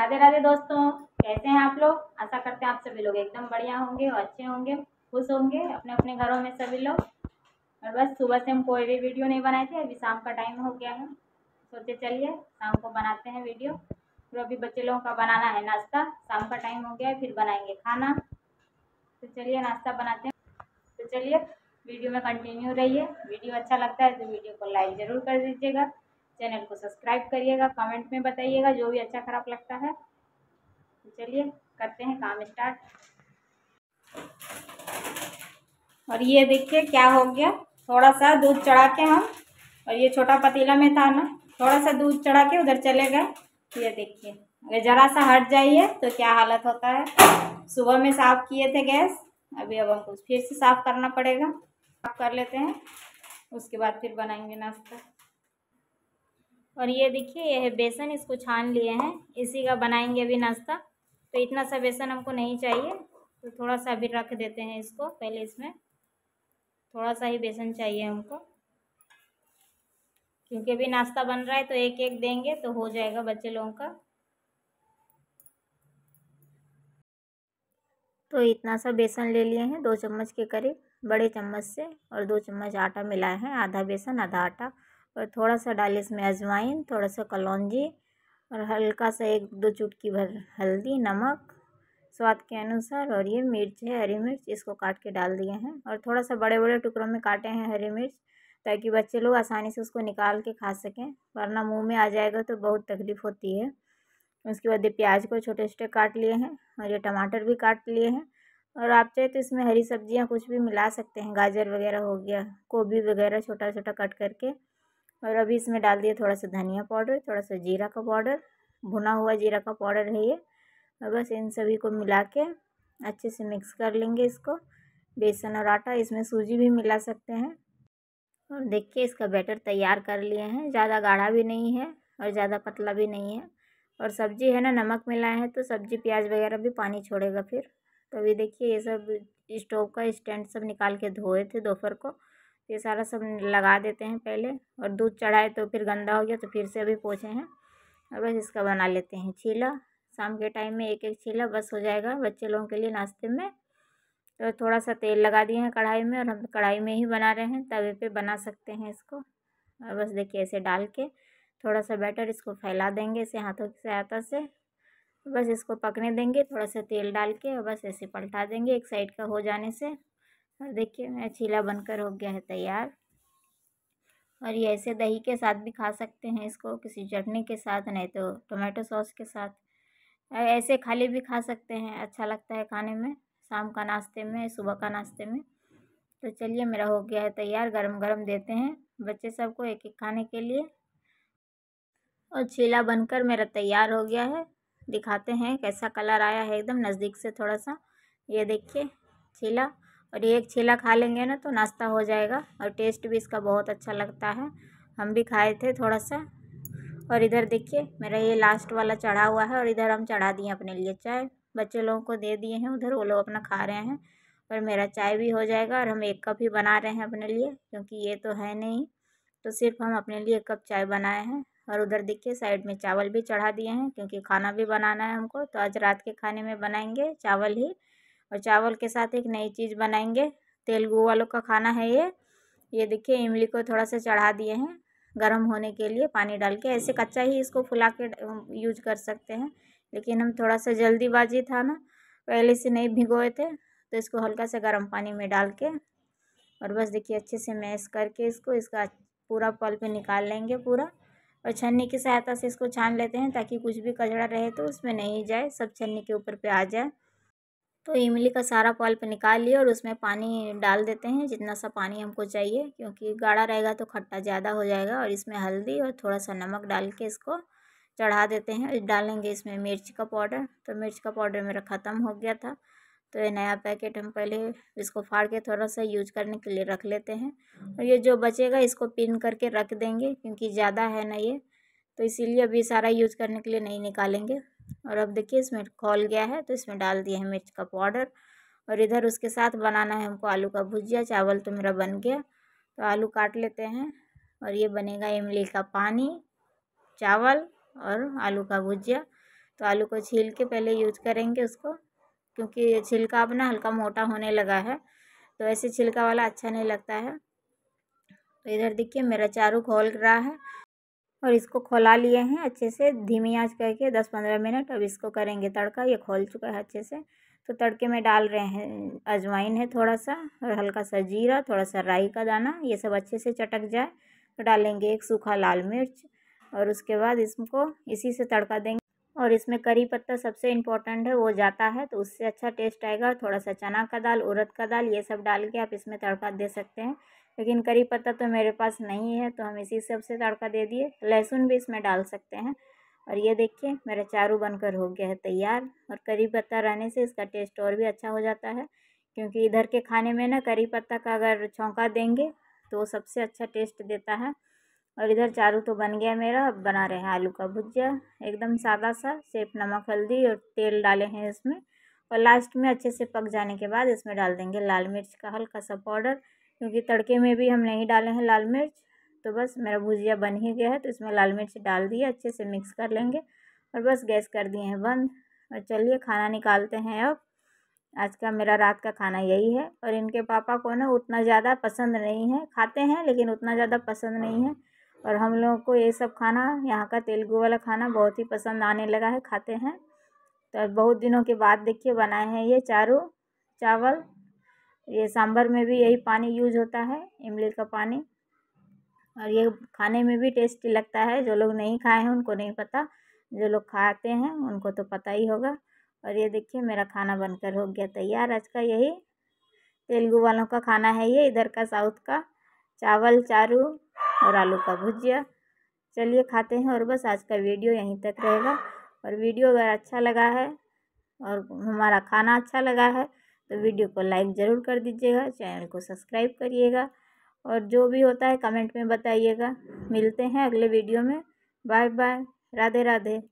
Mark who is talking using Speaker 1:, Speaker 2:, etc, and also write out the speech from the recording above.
Speaker 1: राधे राधे दोस्तों कैसे हैं आप लोग आशा करते हैं आप सभी लोग एकदम बढ़िया होंगे और अच्छे होंगे खुश होंगे अपने अपने घरों में सभी लोग और बस सुबह से हम कोई भी वीडियो नहीं बनाए थे अभी शाम का टाइम हो गया है सोचे चलिए शाम को बनाते हैं वीडियो फिर अभी बच्चे लोगों का बनाना है नाश्ता शाम का टाइम हो गया है फिर बनाएंगे खाना तो चलिए नाश्ता बनाते हैं तो चलिए वीडियो में कंटिन्यू रहिए वीडियो अच्छा लगता है तो वीडियो को लाइक ज़रूर कर दीजिएगा चैनल को सब्सक्राइब करिएगा कमेंट में बताइएगा जो भी अच्छा खराब लगता है तो चलिए करते हैं काम स्टार्ट और ये देखिए क्या हो गया थोड़ा सा दूध चढ़ा के हम और ये छोटा पतीला में था ना थोड़ा सा दूध चढ़ा के उधर चले गए ये देखिए अगर ज़रा सा हट जाइए तो क्या हालत होता है सुबह में साफ़ किए थे गैस अभी अब हमको फिर से साफ़ करना पड़ेगा साफ कर लेते हैं उसके बाद फिर बनाएंगे नाश्ता और ये देखिए यह है बेसन इसको छान लिए हैं इसी का बनाएंगे अभी नाश्ता तो इतना सा बेसन हमको नहीं चाहिए तो थोड़ा सा अभी रख देते हैं इसको पहले इसमें थोड़ा सा ही बेसन चाहिए हमको क्योंकि अभी नाश्ता बन रहा है तो एक एक देंगे तो हो जाएगा बच्चे लोगों का तो इतना सा बेसन ले लिए हैं दो चम्मच के करीब बड़े चम्मच से और दो चम्मच आटा मिलाए हैं आधा बेसन आधा आटा और थोड़ा सा डाले इसमें अजवाइन थोड़ा सा कलौजी और हल्का सा एक दो चुटकी भर हल्दी नमक स्वाद के अनुसार और ये मिर्च है हरी मिर्च इसको काट के डाल दिए हैं और थोड़ा सा बड़े बड़े टुकड़ों में काटे हैं हरी मिर्च ताकि बच्चे लोग आसानी से उसको निकाल के खा सकें वरना मुंह में आ जाएगा तो बहुत तकलीफ़ होती है उसके बाद ये प्याज को छोटे छोटे काट लिए हैं और ये टमाटर भी काट लिए हैं और आप चाहे तो इसमें हरी सब्ज़ियाँ कुछ भी मिला सकते हैं गाजर वगैरह हो गया गोभी वगैरह छोटा छोटा कट करके और अभी इसमें डाल दिया थोड़ा सा धनिया पाउडर थोड़ा सा जीरा का पाउडर भुना हुआ जीरा का पाउडर है ये और बस इन सभी को मिला के अच्छे से मिक्स कर लेंगे इसको बेसन और आटा इसमें सूजी भी मिला सकते हैं और देखिए इसका बैटर तैयार कर लिए हैं ज़्यादा गाढ़ा भी नहीं है और ज़्यादा पतला भी नहीं है और सब्ज़ी है ना नमक मिलाए हैं तो सब्ज़ी प्याज वगैरह भी पानी छोड़ेगा फिर तो अभी देखिए ये सब स्टोव का स्टैंड सब निकाल के धोए थे दोपहर को ये सारा सब लगा देते हैं पहले और दूध चढ़ाए तो फिर गंदा हो गया तो फिर से अभी पोछे हैं और बस इसका बना लेते हैं छीला शाम के टाइम में एक एक छीला बस हो जाएगा बच्चे लोगों के लिए नाश्ते में तो थोड़ा सा तेल लगा दिए हैं कढ़ाई में और हम कढ़ाई में ही बना रहे हैं तवे पे बना सकते हैं इसको और बस देखिए ऐसे डाल के थोड़ा सा बैटर इसको फैला देंगे इसे हाथों की सहायता से बस इसको पकने देंगे थोड़ा सा तेल डाल के और बस ऐसे पलटा देंगे एक साइड का हो जाने से और देखिए मेरा चीला बनकर हो गया है तैयार और ये ऐसे दही के साथ भी खा सकते हैं इसको किसी चटनी के साथ नहीं तो टोमेटो सॉस के साथ ऐसे खाली भी खा सकते हैं अच्छा लगता है खाने में शाम का नाश्ते में सुबह का नाश्ते में तो चलिए मेरा हो गया है तैयार गरम गरम देते हैं बच्चे सबको एक एक खाने के लिए और चीला बनकर मेरा तैयार हो गया है दिखाते हैं कैसा कलर आया है एकदम नज़दीक से थोड़ा सा ये देखिए चीला और ये एक छीला खा लेंगे ना तो नाश्ता हो जाएगा और टेस्ट भी इसका बहुत अच्छा लगता है हम भी खाए थे थोड़ा सा और इधर देखिए मेरा ये लास्ट वाला चढ़ा हुआ है और इधर हम चढ़ा दिए अपने लिए चाय बच्चे लोगों को दे दिए हैं उधर वो लोग अपना खा रहे हैं और मेरा चाय भी हो जाएगा और हम एक कप ही बना रहे हैं अपने लिए क्योंकि ये तो है नहीं तो सिर्फ हम अपने लिए एक कप चाय बनाए हैं और उधर देखिए साइड में चावल भी चढ़ा दिए हैं क्योंकि खाना भी बनाना है हमको तो आज रात के खाने में बनाएंगे चावल ही और चावल के साथ एक नई चीज़ बनाएंगे तेलुगु वालों का खाना है ये ये देखिए इमली को थोड़ा सा चढ़ा दिए हैं गर्म होने के लिए पानी डाल के ऐसे कच्चा ही इसको फुला के यूज कर सकते हैं लेकिन हम थोड़ा सा जल्दीबाजी था ना पहले से नहीं भिगोए थे तो इसको हल्का सा गर्म पानी में डाल के और बस देखिए अच्छे से मैश करके इसको इसका पूरा पल्प निकाल लेंगे पूरा और छन्नी की सहायता से इसको छान लेते हैं ताकि कुछ भी कचड़ा रहे तो उसमें नहीं जाए सब छन्नी के ऊपर पे आ जाए तो इमली का सारा पल्प निकाल लिए और उसमें पानी डाल देते हैं जितना सा पानी हमको चाहिए क्योंकि गाढ़ा रहेगा तो खट्टा ज़्यादा हो जाएगा और इसमें हल्दी और थोड़ा सा नमक डाल के इसको चढ़ा देते हैं डालेंगे इसमें मिर्च का पाउडर तो मिर्च का पाउडर मेरा ख़त्म हो गया था तो ये नया पैकेट हम पहले इसको फाड़ के थोड़ा सा यूज करने के लिए रख लेते हैं और ये जो बचेगा इसको पिन करके रख देंगे क्योंकि ज़्यादा है ना ये तो इसीलिए अभी सारा यूज करने के लिए नहीं निकालेंगे और अब देखिए इसमें खोल गया है तो इसमें डाल दिया है मिर्च का पाउडर और इधर उसके साथ बनाना है हमको आलू का भुजिया चावल तो मेरा बन गया तो आलू काट लेते हैं और ये बनेगा इमली का पानी चावल और आलू का भुजिया तो आलू को छील के पहले यूज करेंगे उसको क्योंकि छिलका अपना हल्का मोटा होने लगा है तो ऐसे छिलका वाला अच्छा नहीं लगता है तो इधर देखिए मेरा चारू खोल रहा है और इसको खोला लिए हैं अच्छे से धीमी आंच करके दस पंद्रह मिनट अब इसको करेंगे तड़का ये खोल चुका है अच्छे से तो तड़के में डाल रहे हैं अजवाइन है थोड़ा सा और हल्का सा जीरा थोड़ा सा राई का दाना ये सब अच्छे से चटक जाए तो डालेंगे एक सूखा लाल मिर्च और उसके बाद इसको इसी से तड़का देंगे और इसमें करी पत्ता सबसे इम्पोर्टेंट है वो जाता है तो उससे अच्छा टेस्ट आएगा थोड़ा सा चना का दाल उड़द का दाल ये सब डाल के आप इसमें तड़का दे सकते हैं लेकिन करी पत्ता तो मेरे पास नहीं है तो हम इसी सबसे तड़का दे दिए लहसुन भी इसमें डाल सकते हैं और ये देखिए मेरा चारू बनकर हो गया है तैयार और करी पत्ता रहने से इसका टेस्ट और भी अच्छा हो जाता है क्योंकि इधर के खाने में ना करी पत्ता का अगर छौंका देंगे तो सबसे अच्छा टेस्ट देता है और इधर चारू तो बन गया मेरा अब बना रहे हैं आलू का भुजिया एकदम सादा सा सिर्फ नमक हल्दी और तेल डाले हैं इसमें और लास्ट में अच्छे से पक जाने के बाद इसमें डाल देंगे लाल मिर्च का हल्का सा पाउडर क्योंकि तड़के में भी हम नहीं डाले हैं लाल मिर्च तो बस मेरा भुजिया बन ही गया है तो इसमें लाल मिर्च डाल दिए अच्छे से मिक्स कर लेंगे और बस गैस कर दिए हैं बंद और चलिए खाना निकालते हैं अब आज का मेरा रात का खाना यही है और इनके पापा को ना उतना ज़्यादा पसंद नहीं है खाते हैं लेकिन उतना ज़्यादा पसंद नहीं है और हम लोगों को ये सब खाना यहाँ का तेलुगु वाला खाना बहुत ही पसंद आने लगा है खाते हैं तो बहुत दिनों के बाद देखिए बनाए हैं ये चारों चावल ये सांभर में भी यही पानी यूज होता है इमली का पानी और ये खाने में भी टेस्टी लगता है जो लोग नहीं खाए हैं उनको नहीं पता जो लोग खाते हैं उनको तो पता ही होगा और ये देखिए मेरा खाना बनकर हो गया तैयार आज का यही तेलुगु वालों का खाना है ये इधर का साउथ का चावल चारू और आलू का भुजिया चलिए खाते हैं और बस आज का वीडियो यहीं तक रहेगा और वीडियो अगर अच्छा लगा है और हमारा खाना अच्छा लगा है तो वीडियो को लाइक ज़रूर कर दीजिएगा चैनल को सब्सक्राइब करिएगा और जो भी होता है कमेंट में बताइएगा मिलते हैं अगले वीडियो में बाय बाय राधे राधे